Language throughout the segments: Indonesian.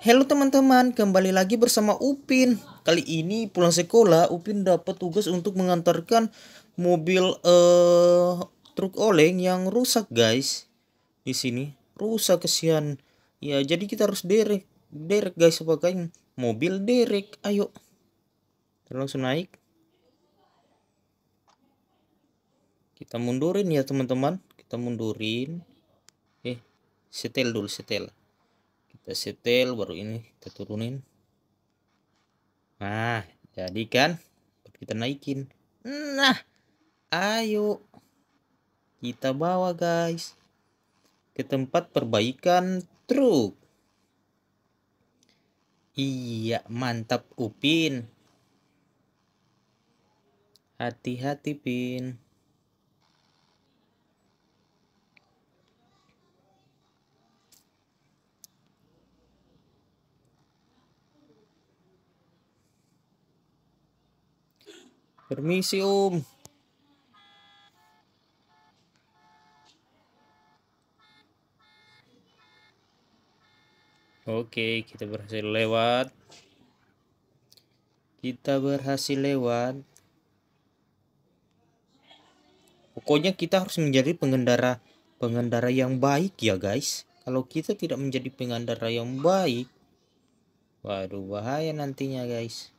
Halo teman-teman, kembali lagi bersama Upin. Kali ini pulang sekolah, Upin dapat tugas untuk mengantarkan mobil uh, truk oleng yang rusak, guys. Di sini rusak kesian. Ya, jadi kita harus derek, derek guys sebagai mobil derek. Ayo. Kita langsung naik. Kita mundurin ya, teman-teman. Kita mundurin. Eh, setel dulu, setel kita setel baru ini kita turunin nah jadi kan kita naikin nah ayo kita bawa guys ke tempat perbaikan truk iya mantap Upin hati-hati Pin Permisi om. Oke, kita berhasil lewat. Kita berhasil lewat. Pokoknya kita harus menjadi pengendara pengendara yang baik ya guys. Kalau kita tidak menjadi pengendara yang baik, waduh bahaya nantinya guys.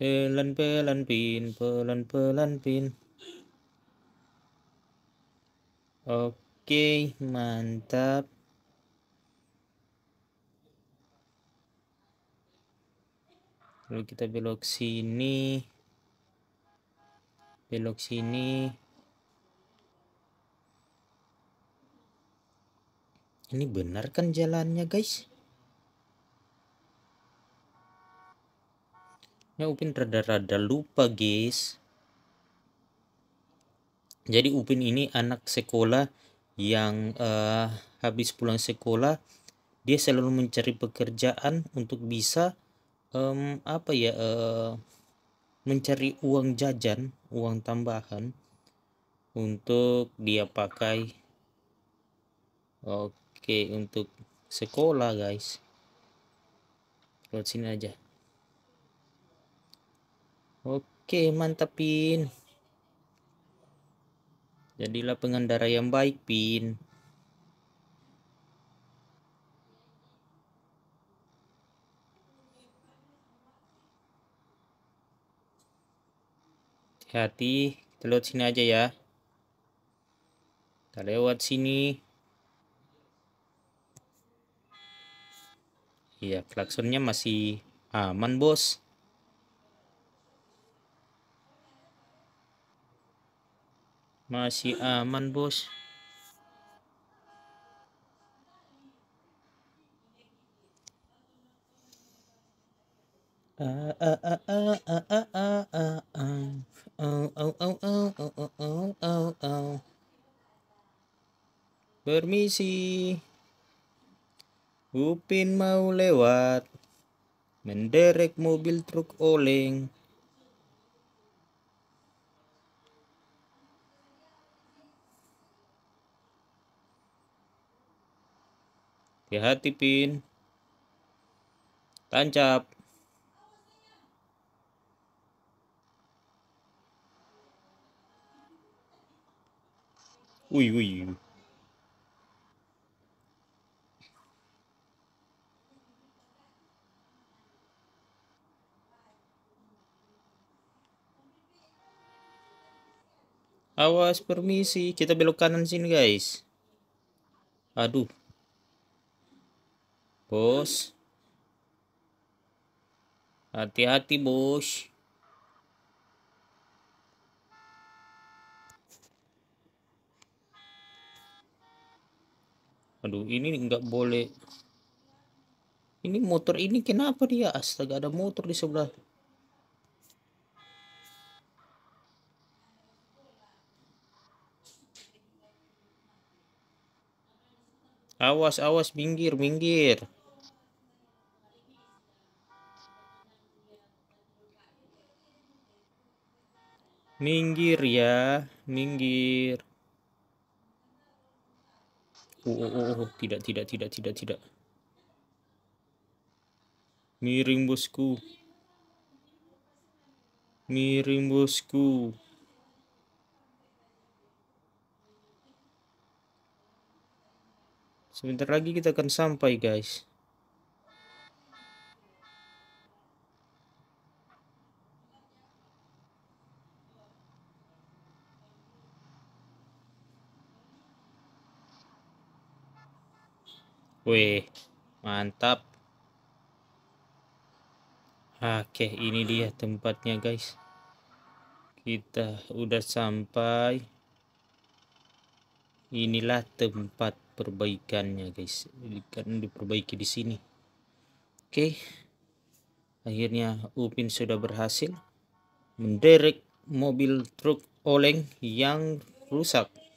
pelan-pelan pin pelan-pelan pin oke mantap lalu kita belok sini belok sini ini benar kan jalannya guys Ya Upin rada-rada lupa guys. Jadi Upin ini anak sekolah yang uh, habis pulang sekolah dia selalu mencari pekerjaan untuk bisa um, apa ya uh, mencari uang jajan, uang tambahan untuk dia pakai. Oke, untuk sekolah guys. Lewat sini aja. Oke, mantap Pin. Jadilah pengendara yang baik, Pin. Hati-hati, kita lewat sini aja ya. Kita lewat sini. Iya, klaksonnya masih aman, Bos. Masih aman, Bos. Permisi Upin mau lewat Menderek mobil truk oleng hati pin tancap Wih, wih. Awas, permisi. Kita belok kanan sini, guys. Aduh. Bos. Hati-hati, Bos. Aduh, ini nggak boleh. Ini motor ini kenapa dia? Astaga, ada motor di sebelah. Awas, awas, minggir, minggir. minggir ya minggir oh, oh, oh, oh. tidak tidak tidak tidak tidak miring bosku miring bosku sebentar lagi kita akan sampai guys Wih, mantap. Oke, ini dia tempatnya guys. Kita udah sampai. Inilah tempat perbaikannya guys. kan diperbaiki di sini. Oke. Akhirnya Upin sudah berhasil menderek mobil truk oleng yang rusak.